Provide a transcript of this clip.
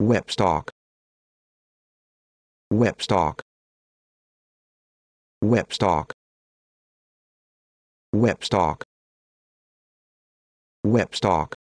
Webstock Webstock Webstock Webstock Webstock